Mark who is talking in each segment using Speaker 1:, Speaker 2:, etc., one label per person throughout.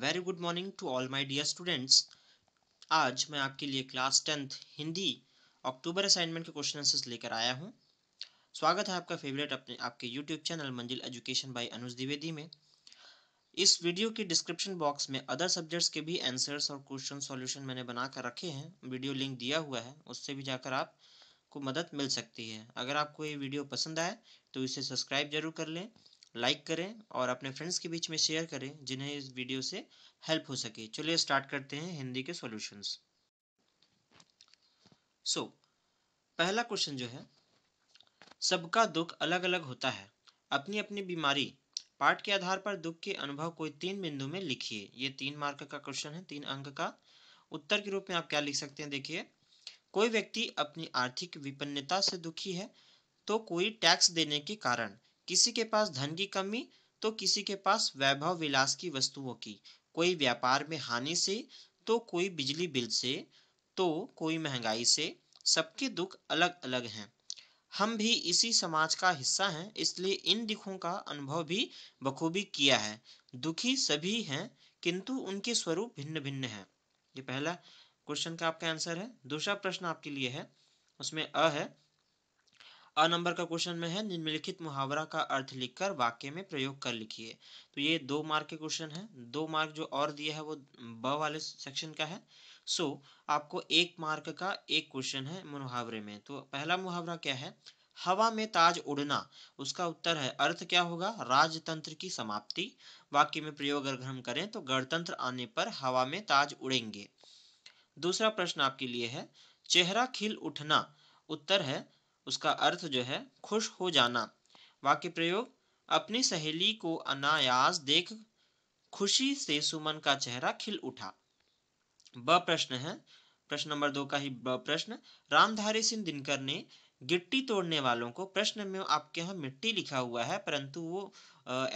Speaker 1: very good morning to all my dear students आज मैं आपके लिए class tenth Hindi October assignment के क्वेश्चन आंसर्स लेकर आया हूँ स्वागत है आपका फेवरेट अपने आपके YouTube channel Manzil education by Anuj Dwivedi में इस वीडियो के डिस्क्रिप्शन बॉक्स में अदर सब्जेक्ट्स के भी आंसर्स और क्वेश्चन सॉल्यूशन मैंने बना कर रखे हैं वीडियो लिंक दिया हुआ है उससे भी जाकर आप को मदद मिल सकती है अगर आपको ये वीडियो पसंद आए तो इसे सब्सक्राइब जरूर कर लें लाइक करें और अपने फ्रेंड्स के बीच में शेयर करें जिन्हें इस वीडियो से हेल्प हो सके चलिए स्टार्ट करते हैं हिंदी के सॉल्यूशंस सो so, पहला क्वेश्चन जो है सबका दुख अलग अलग होता है अपनी अपनी बीमारी पाठ के आधार पर दुख के अनुभव कोई तीन बिंदु में लिखिए ये तीन मार्क का क्वेश्चन है तीन अंक का उत्तर के रूप में आप क्या लिख सकते हैं देखिए कोई व्यक्ति अपनी आर्थिक विपन्नता से दुखी है तो कोई टैक्स देने के कारण किसी के पास धन की कमी तो किसी के पास वैभव विलास की वस्तुओं की कोई व्यापार में हानि से तो कोई बिजली बिल से तो कोई महंगाई से सबके दुख अलग अलग हैं हम भी इसी समाज का हिस्सा हैं इसलिए इन दुखों का अनुभव भी बखूबी किया है दुखी सभी हैं किंतु उनके स्वरूप भिन्न भिन्न हैं ये पहला क्वेश्चन का आपका आंसर है दूसरा प्रश्न आपके लिए है उसमें अ है अ नंबर का क्वेश्चन में है निम्नलिखित मुहावरा का अर्थ लिखकर वाक्य में प्रयोग कर लिखिए तो ये दो मार्क के क्वेश्चन है दो मार्क जो और दिया है वो ब वाले सेक्शन का है सो so, आपको एक मार्क का एक क्वेश्चन है मुहावरे में तो पहला मुहावरा क्या है हवा में ताज उड़ना उसका उत्तर है अर्थ क्या होगा राजतंत्र की समाप्ति वाक्य में प्रयोग अगर हम करें तो गणतंत्र आने पर हवा में ताज उड़ेंगे दूसरा प्रश्न आपके लिए है चेहरा खिल उठना उत्तर है उसका अर्थ जो है खुश हो जाना वाक्य प्रयोग अपनी सहेली को अनायास देख खुशी से सुमन का चेहरा खिल उठा ब प्रश्न है प्रश्न नंबर दो का ही ब प्रश्न रामधारी सिंह दिनकर ने गिट्टी तोड़ने वालों को प्रश्न में आपके यहाँ मिट्टी लिखा हुआ है परंतु वो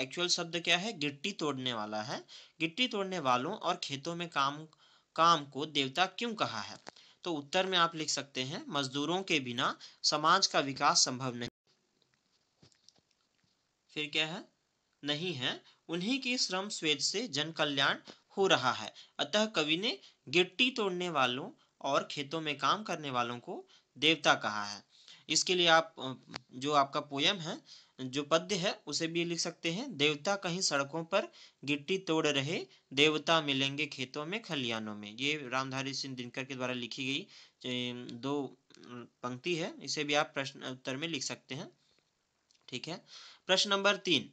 Speaker 1: एक्चुअल शब्द क्या है गिट्टी तोड़ने वाला है गिट्टी तोड़ने वालों और खेतों में काम काम को देवता क्यों कहा है तो उत्तर में आप लिख सकते हैं मजदूरों के बिना समाज का विकास संभव नहीं फिर क्या है नहीं है उन्हीं की श्रम स्वेद से जन कल्याण हो रहा है अतः कवि ने गिट्टी तोड़ने वालों और खेतों में काम करने वालों को देवता कहा है इसके लिए आप जो आपका पोयम है जो पद्य है उसे भी लिख सकते हैं देवता कहीं सड़कों पर गिट्टी तोड़ रहे देवता मिलेंगे खेतों में खलियानों में ये रामधारी सिंह दिनकर के द्वारा लिखी गई दो पंक्ति है इसे भी आप प्रश्न उत्तर में लिख सकते हैं ठीक है प्रश्न नंबर तीन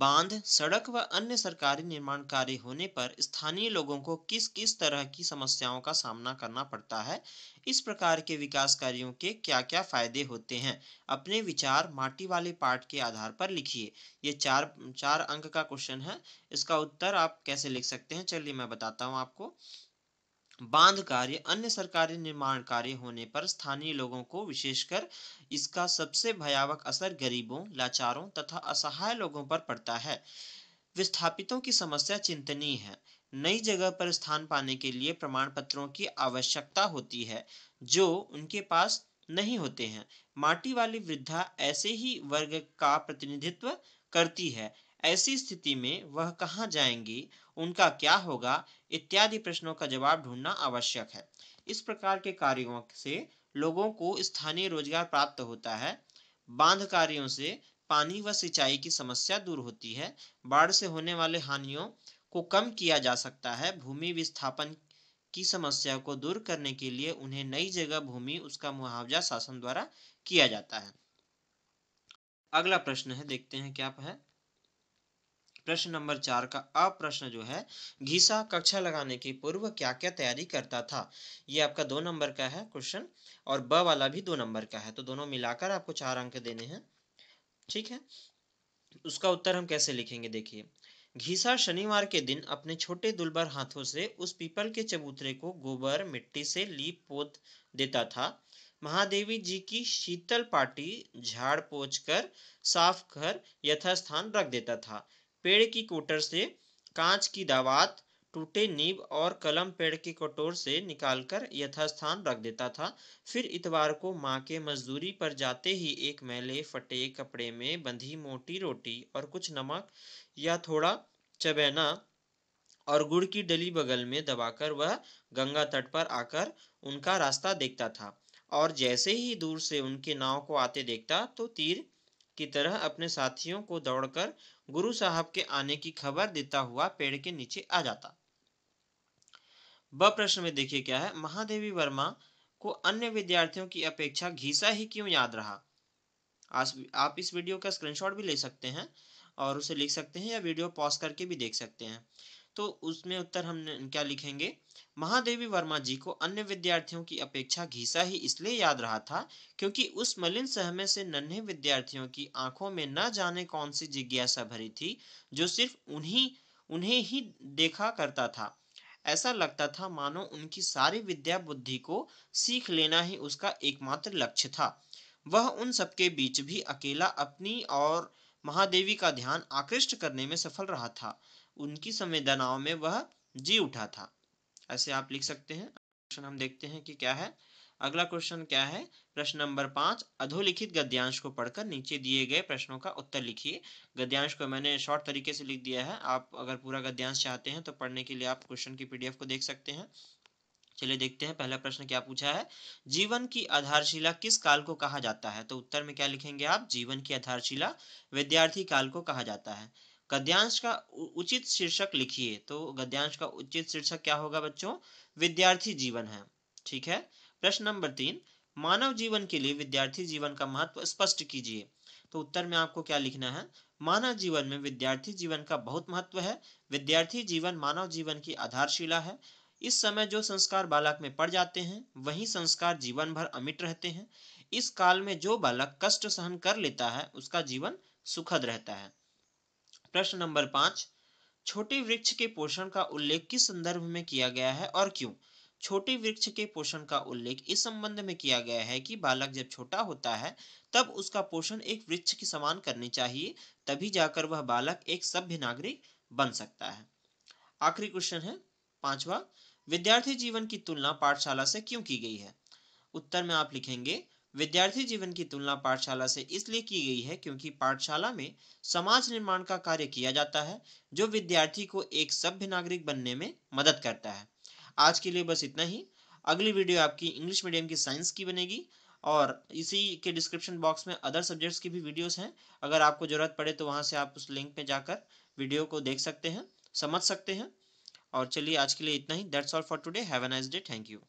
Speaker 1: बांध सड़क व अन्य सरकारी निर्माण कार्य होने पर स्थानीय लोगों को किस किस तरह की समस्याओं का सामना करना पड़ता है इस प्रकार के विकास कार्यों के क्या क्या फायदे होते हैं अपने विचार माटी वाले पार्ट के आधार पर लिखिए ये चार चार अंक का क्वेश्चन है इसका उत्तर आप कैसे लिख सकते हैं चलिए मैं बताता हूँ आपको बांध कार्य अन्य सरकारी निर्माण कार्य होने पर स्थानीय लोगों को विशेषकर इसका सबसे भयावह असर गरीबों लाचारों तथा असहाय लोगों पर पड़ता है विस्थापितों की समस्या चिंतनीय है नई जगह पर स्थान पाने के लिए प्रमाण पत्रों की आवश्यकता होती है जो उनके पास नहीं होते हैं माटी वाली वृद्धा ऐसे ही वर्ग का प्रतिनिधित्व करती है ऐसी स्थिति में वह कहाँ जाएंगी उनका क्या होगा इत्यादि प्रश्नों का जवाब ढूंढना आवश्यक है इस प्रकार के कार्यों से लोगों को स्थानीय रोजगार प्राप्त होता है बांध कार्यों से पानी व सिंचाई की समस्या दूर होती है बाढ़ से होने वाले हानियों को कम किया जा सकता है भूमि विस्थापन की समस्या को दूर करने के लिए उन्हें नई जगह भूमि उसका मुआवजा शासन द्वारा किया जाता है अगला प्रश्न है देखते हैं क्या है प्रश्न नंबर चार का अब प्रश्न जो है घीसा कक्षा लगाने के पूर्व क्या क्या तैयारी करता था ये आपका दो नंबर का है क्वेश्चन और ब वाला भी दो नंबर का है तो दोनों मिलाकर आपको चार अंक देने हैं ठीक है उसका उत्तर हम कैसे लिखेंगे देखिए घीसा शनिवार के दिन अपने छोटे दुलबर हाथों से उस पीपल के चबूतरे को गोबर मिट्टी से लीप पोत देता था महादेवी जी की शीतल पाटी झाड़ पोच कर साफ कर यथास्थान रख देता था पेड़ की कोटर से कांच की दावात टूटे नीब और कलम पेड़ के कटोर से निकालकर यथास्थान रख देता था फिर इतवार को माँ के मजदूरी पर जाते ही एक मैले फटे कपड़े में बंधी मोटी रोटी और कुछ नमक या थोड़ा चबैना और गुड़ की डली बगल में दबाकर वह गंगा तट पर आकर उनका रास्ता देखता था और जैसे ही दूर से उनके नाव को आते देखता तो तीर की तरह अपने साथियों को दौड़कर गुरु साहब के आने की खबर देता हुआ पेड़ के नीचे आ जाता ब प्रश्न में देखिए क्या है महादेवी वर्मा को अन्य विद्यार्थियों की अपेक्षा घीसा ही क्यों याद रहा आप इस वीडियो का स्क्रीनशॉट भी ले सकते हैं और उसे लिख सकते हैं या वीडियो पॉज करके भी देख सकते हैं तो उसमें उत्तर हम क्या लिखेंगे महादेवी वर्मा जी को अन्य विद्यार्थियों की अपेक्षा घीसा ही इसलिए याद रहा था क्योंकि उस मलिन सहमे से नन्हे विद्यार्थियों की आंखों में न जाने कौन सी जिज्ञासा भरी थी जो सिर्फ उन्हीं उन्हें ही देखा करता था ऐसा लगता था मानो उनकी सारी विद्या बुद्धि को सीख लेना ही उसका एकमात्र लक्ष्य था वह उन सबके बीच भी अकेला अपनी और महादेवी का ध्यान आकृष्ट करने में सफल रहा था उनकी संवेदनाओं में वह जी उठा था ऐसे आप लिख सकते हैं क्वेश्चन हम देखते हैं कि क्या है अगला क्वेश्चन क्या है प्रश्न नंबर पांच अधोलिखित गद्यांश को पढ़कर नीचे दिए गए प्रश्नों का उत्तर लिखिए गद्यांश को मैंने शॉर्ट तरीके से लिख दिया है आप अगर पूरा गद्यांश चाहते हैं तो पढ़ने के लिए आप क्वेश्चन की पीडीएफ को देख सकते हैं चलिए देखते हैं पहला प्रश्न क्या पूछा है जीवन की आधारशिला किस काल को कहा जाता है तो उत्तर में क्या लिखेंगे आप जीवन की आधारशिला विद्यार्थी काल को कहा जाता है गद्यांश का उचित शीर्षक लिखिए तो गद्यांश का उचित शीर्षक क्या होगा बच्चों विद्यार्थी जीवन है ठीक है प्रश्न नंबर तीन मानव जीवन के लिए विद्यार्थी जीवन का महत्व स्पष्ट कीजिए तो उत्तर में आपको क्या लिखना है मानव जीवन में विद्यार्थी जीवन का बहुत महत्व है विद्यार्थी जीवन मानव जीवन की आधारशिला है इस समय जो संस्कार बालक में पड़ जाते हैं वही संस्कार जीवन भर अमिट रहते हैं इस काल में जो बालक कष्ट सहन कर लेता है उसका जीवन सुखद रहता है प्रश्न नंबर पांच छोटे वृक्ष के पोषण का उल्लेख किस संदर्भ में किया गया है और क्यों छोटे वृक्ष के पोषण का उल्लेख इस संबंध में किया गया है कि बालक जब छोटा होता है तब उसका पोषण एक वृक्ष के समान करनी चाहिए तभी जाकर वह बालक एक सभ्य नागरिक बन सकता है आखिरी क्वेश्चन है पांचवा विद्यार्थी जीवन की तुलना पाठशाला से क्यों की गई है उत्तर में आप लिखेंगे विद्यार्थी जीवन की तुलना पाठशाला से इसलिए की गई है क्योंकि पाठशाला में समाज निर्माण का कार्य किया जाता है जो विद्यार्थी को एक सभ्य नागरिक बनने में मदद करता है आज के लिए बस इतना ही अगली वीडियो आपकी इंग्लिश मीडियम की साइंस की बनेगी और इसी के डिस्क्रिप्शन बॉक्स में अदर सब्जेक्ट्स की भी वीडियोस हैं अगर आपको ज़रूरत पड़े तो वहाँ से आप उस लिंक पे जाकर वीडियो को देख सकते हैं समझ सकते हैं और चलिए आज के लिए इतना ही that's all for today have a nice day thank you